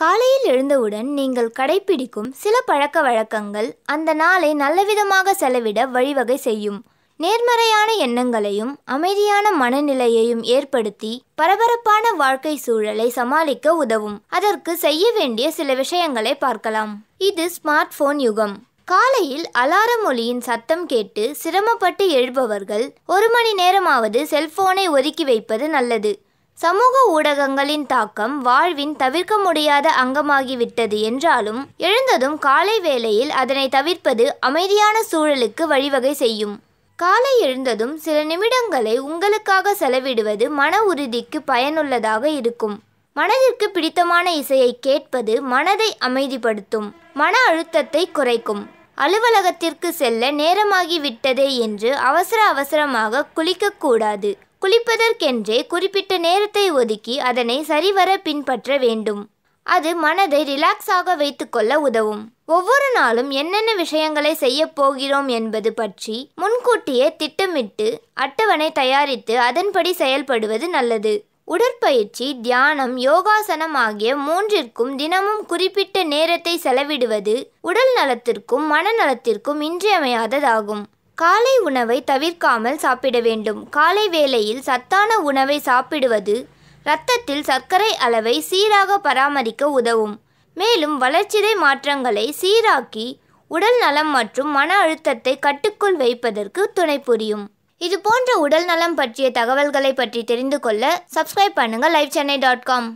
காலையில் எழுந்தவுடன் நீங்கள் கடைபிடிக்கும் சில பழக்க வழக்கங்கள் அந்த நாளை நல்லவிதமாக செலவிட வழிவகை செய்யும் நேர்மறையான எண்ணங்களையும் அமைதியான மனநிலையையும் ஏற்படுத்தி பரபரப்பான வாழ்க்கை சூழலை சமாளிக்க உதவும் அதற்கு செய்ய வேண்டிய சில விஷயங்களை பார்க்கலாம் இது ஸ்மார்ட் போன் யுகம் காலையில் அலாரம் ஒலியின் சத்தம் கேட்டு சிரமப்பட்டு எழுபவர்கள் ஒரு மணி நேரமாவது செல்போனை ஒதுக்கி வைப்பது நல்லது சமூக ஊடகங்களின் தாக்கம் வாழ்வின் தவிர்க்க முடியாத அங்கமாகிவிட்டது என்றாலும் எழுந்ததும் காலை வேளையில் அதனை தவிர்ப்பது அமைதியான சூழலுக்கு வழிவகை செய்யும் காலை எழுந்ததும் சில நிமிடங்களை உங்களுக்காக செலவிடுவது மன உறுதிக்கு பயனுள்ளதாக இருக்கும் மனதிற்கு பிடித்தமான இசையை கேட்பது மனதை அமைதிப்படுத்தும் மன அழுத்தத்தை குறைக்கும் அலுவலகத்திற்கு செல்ல நேரமாகிவிட்டதே என்று அவசர அவசரமாக குளிக்கக்கூடாது குளிப்பதற்கென்றே குறிப்பிட்ட நேரத்தை ஒதுக்கி அதனை சரிவர பின்பற்ற வேண்டும் அது மனதை ரிலாக்ஸாக வைத்துக்கொள்ள உதவும் ஒவ்வொரு நாளும் என்னென்ன விஷயங்களை செய்ய போகிறோம் என்பது பற்றி முன்கூட்டியே திட்டமிட்டு அட்டவணை தயாரித்து அதன்படி செயல்படுவது நல்லது உடற்பயிற்சி தியானம் யோகாசனம் ஆகிய மூன்றிற்கும் தினமும் குறிப்பிட்ட நேரத்தை செலவிடுவது உடல் நலத்திற்கும் மனநலத்திற்கும் இன்றியமையாததாகும் காலை உணவை தவிர்க்காமல் சாப்பிட வேண்டும் காலை வேளையில் சத்தான உணவை சாப்பிடுவது இரத்தத்தில் சர்க்கரை அளவை சீராக பராமரிக்க உதவும் மேலும் வளர்ச்சிதை மாற்றங்களை சீராக்கி உடல் நலம் மற்றும் மன அழுத்தத்தை கட்டுக்குள் வைப்பதற்கு துணை புரியும் இது போன்ற உடல் நலம் பற்றிய தகவல்களை பற்றி தெரிந்து கொள்ள சப்ஸ்கிரைப் பண்ணுங்கள் லைவ் சென்னை டாட் காம்